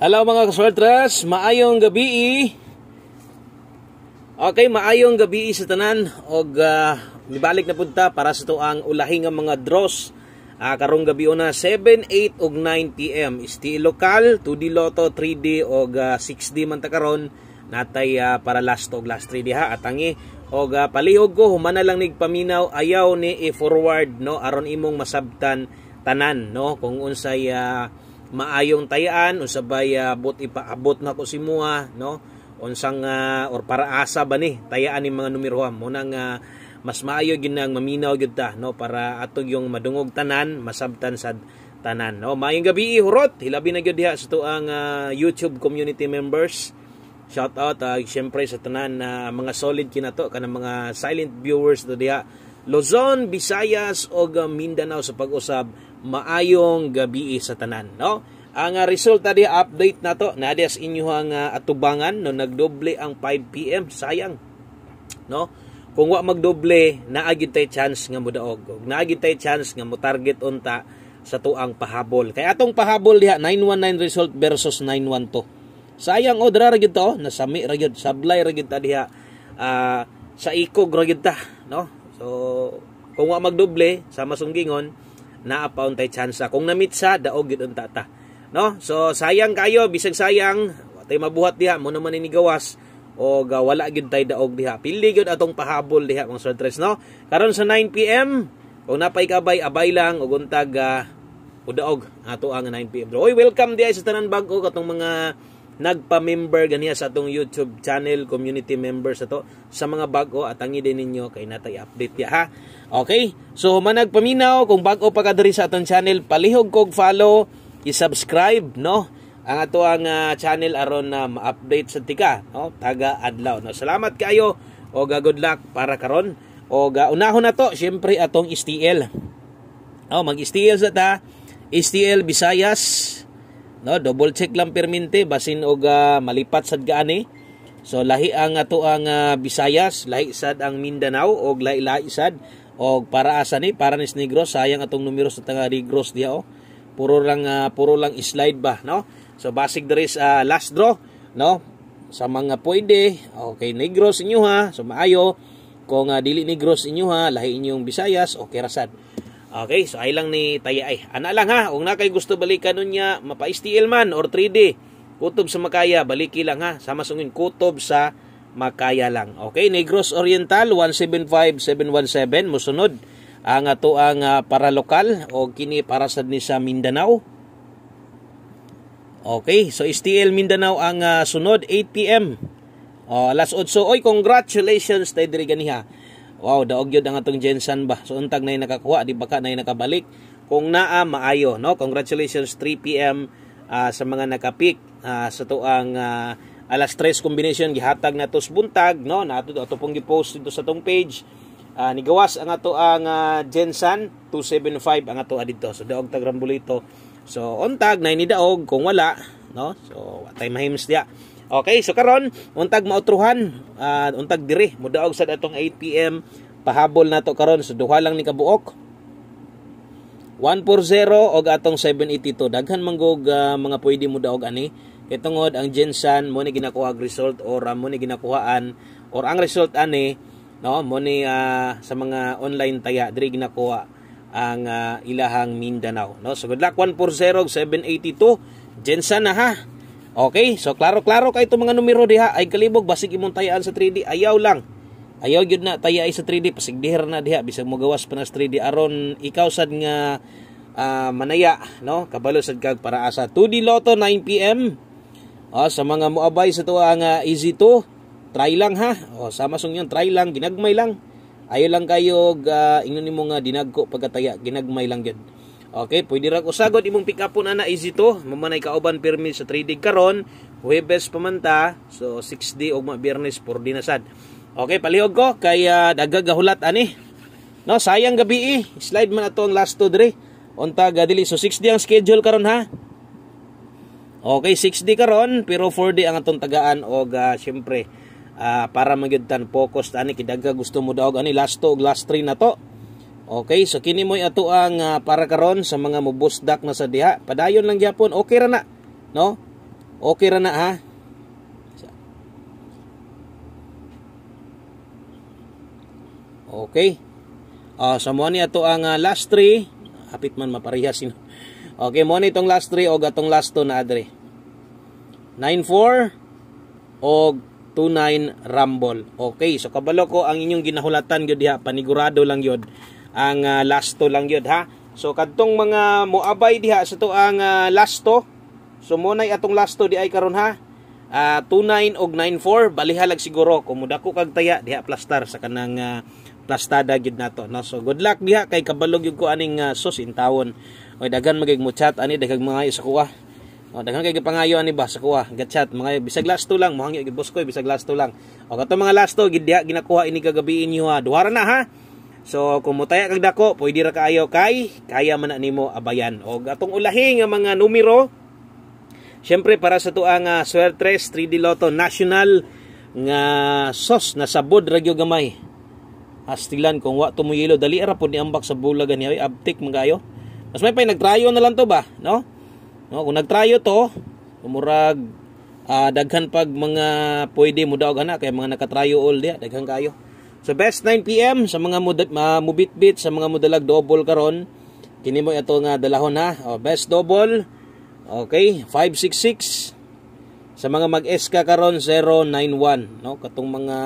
Hello mga kaswertras, maayong gabi. Okay, maayong gabi sa tanan og uh, nibalik na punta para sa tuang ulahi nga mga draws uh, karong gabi una 7, 8 ug 9 PM. Isti Local, 2D Lotto, 3D ug uh, ah, 6D man ta karon natay uh, para last og last 3D ha atangi og uh, palihog ko human na lang nigpaminaw ayaw ni i-forward no aron imong masabtan tanan no kung unsay uh, maayong tayaan usabay uh, ah, but ipaabot na ko si mua no unsang uh, or para asa ba ni tayaan ni mga numeroha mo nang uh, mas maayo ginang maminaw gyud ta no para ato yung madungog tanan masabtan sad tanan no maayong gabi hurot hilabi na gyud diha sa tuang uh, YouTube community members shout out uh, syempre sa tanan na uh, mga solid kinato kanang mga silent viewers to diha Luzon, Visayas ug Mindanao sa pag-usab maayong gabi sa tanan no ang uh, resulta di update na to na des inyuhang uh, ah, atubangan no nagdoble ang 5 pm sayang no kung wa magdoble naagid tay chance nga mudaog og naagid tay chance nga mo target unta sa tuang pahabol kay atong pahabol diha 919 result versus 912 sayang o oh, ra gyud to oh. nasami ra gyud sablay ra gyud ta diha uh, sa ikog ra gyud ta no so kung wa magdoble sa masunggingon naapaon tay chance kung namit sa daog gid unta no so sayang kayo bisag sayang tay mabuhat diha mo naman inigawas o wala gid tay daog diha pili gid atong pahabol diha mga sortres no karon sa 9 pm kung napay kabay abay lang og untag uh, ah, udaog ato ang 9 pm oy welcome diha sa tanan bag-o katong mga nagpa-member ganiya sa atong YouTube channel, community member sa to sa mga bag-o at ang ide ninyo kay natay update ya ha. Okay? So human nagpaminaw kung bag-o pa ka diri sa atong channel, palihog kog follow, i-subscribe no ang ato ang uh, channel aron na um, ma-update sa tika no taga adlaw no salamat kayo o uh, good luck para karon o uh, unahon na to syempre atong STL oh mag STL sa ta STL Bisayas no double check lang perminte basin og uh, malipat sad gaani so lahi ang ato ang uh, Visayas lahi sad ang Mindanao og lahi lahi sad og para asa ni para ni Negros sayang atong numero sa taga Negros diha oh puro lang uh, puro lang slide ba no so basic there is uh, last draw no sa mga pwede okay Negros inyo ha so maayo kung uh, dili Negros inyo ha lahi inyong Visayas okay ra sad Okay, so ay lang ni Tayay. Ana lang ha, ung na kay gusto balikan nun niya, mapa-STL man or 3D. Kutob sa Makaya, baliki lang ha. Sama sungin, kutob sa Makaya lang. Okay, Negros Oriental, 175717, musunod. Ang ato ang uh, para lokal o kini para sad ni sa Mindanao. Okay, so STL Mindanao ang uh, sunod, 8pm. O, alas 8. Oy, congratulations tayo diri ganiha Wow, daog yun ang atong Jensen ba. So, untag na yung nakakuha, di baka na yung nakabalik. Kung naa, maayo. No? Congratulations, 3pm uh, ah, sa mga nakapik. Uh, ah, sa to ang uh, ah, alas 3 combination, gihatag na to buntag. No? Na ato, ato pong gipost dito sa tong page. Uh, nigawas ang ato ang uh, Jensen, 275 ang ato adito. So, daog tag Rambulito. So, untag, na daog. Kung wala, no? So, atay mahims diya. Okay, so karon untag mautruhan, uh, untag diri mudaog sad atong 8 PM pahabol nato karon so duha lang ni kabuok. 140 og atong 782 daghan manggog uh, ah, mga pwede mo daog ani kay ang Jensen mo ni ginakuha result or uh, mo ni ginakuhaan or ang result ani no mo ni uh, sa mga online taya diri ginakuha ang uh, ilahang Mindanao no so good luck 140 782 Jensen na ha Okay, so klaro-klaro kayo itong mga numero diha ay kalibog basig imong tayaan sa 3D ayaw lang. Ayaw gyud na taya ay sa 3D pasig dihir na diha bisag mo gawas pa na sa 3D aron ikaw sad nga uh, manaya no kabalo sad kag para asa 2D Lotto 9 PM. Oh, sa mga moabay sa tuwa nga uh, easy to try lang ha. Oh, sama song yon try lang ginagmay lang. Ayaw lang kayo uh, ingon nimo nga dinagko pagkataya ginagmay lang gyud. Okay, pwede ra ko sagot imong pick upon ana easy to. Mamanay kauban permit sa trading karon, Huwebes pamanta, so 6D og mga Biyernes 4D na sad. Okay, palihog ko kay uh, ah, dagag gahulat ani. No, sayang gabi eh. Slide man ato ang last to dre. Unta gadili so 6D ang schedule karon ha. Okay, 6D karon pero 4D ang atong tagaan og uh, syempre uh, para magyud focus ani kay gusto mo daog ani last to og last 3 na to. Okay, so kini mo'y ato ang uh, para karon sa mga mubusdak na sa diha. Padayon lang gyapon, okay ra na. No? Okay ra na ha. Okay. Uh, ah, sa so ato ang uh, last three. Hapit man maparehas yun. Okay, mo ni itong last three o gatong last two na adre. 94 o 29 Rumble. Okay, so kabalo ko ang inyong ginahulatan gyud diha panigurado lang gyud ang uh, lasto lang yun ha so kadtong mga muabay diha sa to ang uh, lasto so munay atong lasto di ay karon ha uh, ah, 29 og 94 balihalag siguro kung mudako kag taya diha plaster sa kanang uh, plastada gyud nato no so good luck diha kay kabalog gyud ko aning uh, sus in tawon oy dagan magig mo chat ani daghan mga sa kuha o, daghan kay pangayo ani ba sa kuha, gatchat mga bisag last to lang, mohangyo gid boss ko bisag last to lang. O kato mga last to gid ginakuha ini kagabi inyo ha. Duhara na ha. So kung mutaya kag dako, pwede ra kaayo kay kaya man nimo abayan. Og atong ulahi nga mga numero Syempre para sa tuang uh, ah, Swertres 3D Lotto National nga sos na sabod radyo gamay. Astilan kung wa to tumuyilo dali ra pud ni ambak sa bulag niya abtik mangayo. Mas may pay nagtrayo na lang to ba, no? No, kung nagtrayo to, umurag uh, daghan pag mga pwede mo daog ana kay mga nakatrayo all dia daghan kayo. So best 9 PM sa mga mudad uh, mubitbit sa mga mudalag double karon. Kini mo ito nga dalahon ha. O, oh, best double. Okay, 566 sa mga mag-SK karon 091 no katong mga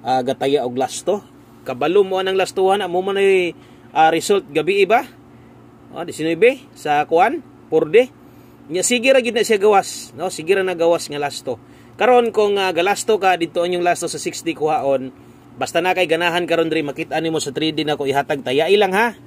uh, gataya og lasto kabalo mo ang lastuhan amo man ay uh, result gabi iba oh 19 sa kuan purde nya sige ra gid na siya gawas no sige ra na gawas nga lasto karon kung uh, galasto ka dito ang yung lasto sa 60 kuhaon Basta na kay ganahan karon diri makita nimo sa 3D na ko ihatag taya ilang ha.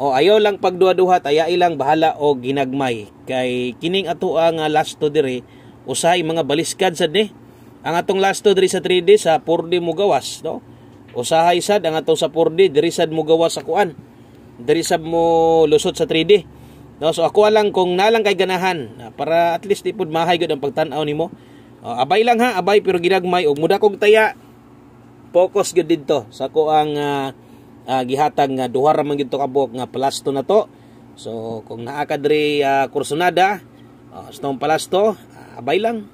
O ayo lang pagduha-duha taya ilang bahala o ginagmay kay kining atoa ah, nga lasto diri usahay mga baliskad sad ni. Eh. Ang atong lasto diri sa 3D sa 4D mo gawas no. Usahay sad ang atong sa 4D diri sad mo gawas sa kuan. Diri sad mo lusot sa 3D. No, so ako lang kung nalang kay ganahan para at least di pud mahay gud ang pagtan-aw nimo. Uh, abay lang ha, abay pero ginagmay og muda kog taya focus gyud didto sa ko ang uh, uh, gihatag nga duha ra man gyud to kabok nga palasto na to. So kung naa ka diri uh, kursunada, uh, sa tong palasto, uh, abay lang.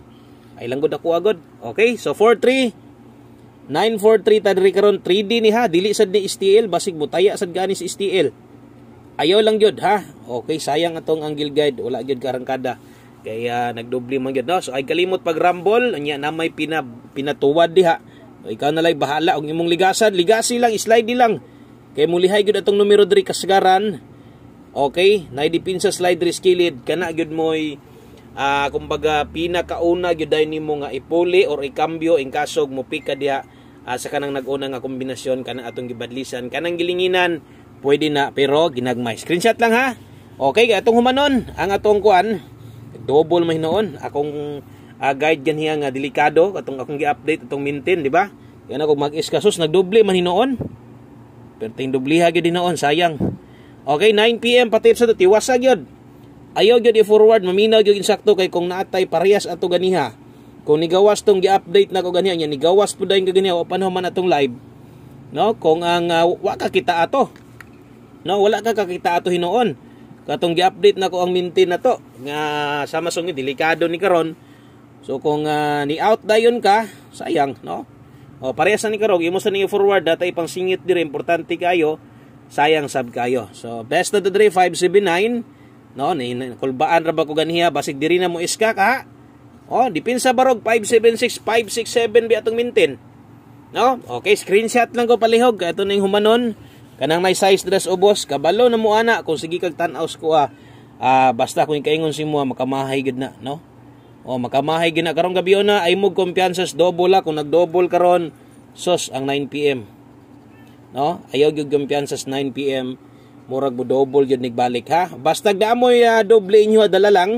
Ay lang gud ako agad. Okay? So 43 943 ta diri karon 3D ni ha, dili sad ni STL basig mutaya sad ganis STL. Ayaw lang gyud ha. Okay, sayang atong angle guide, wala gyud karangkada. Kaya nagdoble man gyud no. So ay kalimot pag rumble, nya na may pina, pinatuwad diha. Ikaw na lay bahala og imong ligasan, ligasi lang, slide lang. Kay mulihay gyud atong numero diri kasagaran. Okay, na dipinsa slide reskilid kana gyud moy uh, kumbaga pinakauna gyud nimo nga ipuli or ikambyo in kasog mo pika diha uh, sa kanang nag-una nga kombinasyon kanang atong gibadlisan kanang gilinginan pwede na pero ginagmay screenshot lang ha okay atong humanon ang atong kuan double may noon akong uh, guide ganhiya nga delikado atong akong gi-update atong maintain di ba yan ako mag iskasos kasus nagdoble man hinoon perting dubliha gyud hinoon sayang okay 9 pm patip sa tiwasa gyud ayo gyud i-forward maminaw gyud insakto kay kung naatay parehas ato ganiha kung nigawas tong gi-update nako ganiha nya nigawas pud dayon ganiha o panahon man atong live no kung ang uh, wa ka kita ato no wala ka kakita ato hinoon katong gi-update nako ang maintain to nga sama sungi delikado ni karon So kung uh, ah, ni out dayon ka, sayang, no? O parehas na ni karog, imo sa ni forward data ipang singit dire importante kayo, sayang sab kayo. So best na dire 579, no? Ni kulbaan ra ba ko ganiha basig diri na mo iska ka. O dipinsa barog 576 567 bi atong mintin. No? Okay, screenshot lang ko palihog. Ito na yung humanon. Kanang may size dress ubos, kabalo na mo ana kung sige kag tan-aw ko ah. Uh, basta kung kaingon si mo makamahay gid na, no? O oh, makamahay gina karon gabi oh, na ay mo kumpiyansa sa double ah. kung nagdouble karon sos ang 9 PM. No? Ayaw gyud kumpiyansa sa 9 PM murag mo double gyud nigbalik ha. Basta daamoy uh, ah, doble inyo adala ah, lang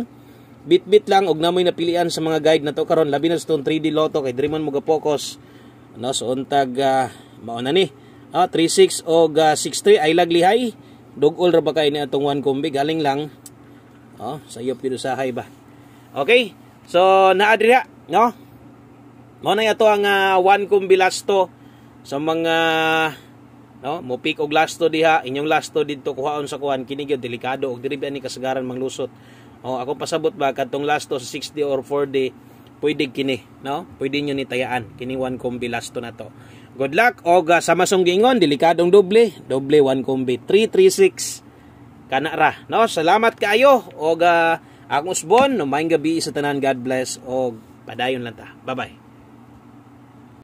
bitbit -bit lang og namoy napilian sa mga guide na to karon labi na sa 3D Lotto kay Dreamon mo ga-focus. No, so untag uh, mao ni. Ah, 36 og uh, 63 ay laglihay. Dugol ra ba kay ni atong one combi galing lang. Oh, sayop gyud usahay ba. Okay. So naadriya no. Mo na ato ang uh, one kong bilasto sa mga no mo pick og lasto diha inyong lasto didto kuhaon sa kuan kini gyud delikado og dili ni kasagaran manglusot. Oh, ako pasabot ba kadtong lasto sa 60 or 40 pwede kini no pwede niyo ni tayaan kini one kombi lasto na to good luck og uh, sa masong gingon, delikadong doble doble one kombi 336 kana ra no salamat kaayo og uh, Akong usbon, no, maayong gabi sa tanan. God bless. O, padayon lang ta. Bye-bye.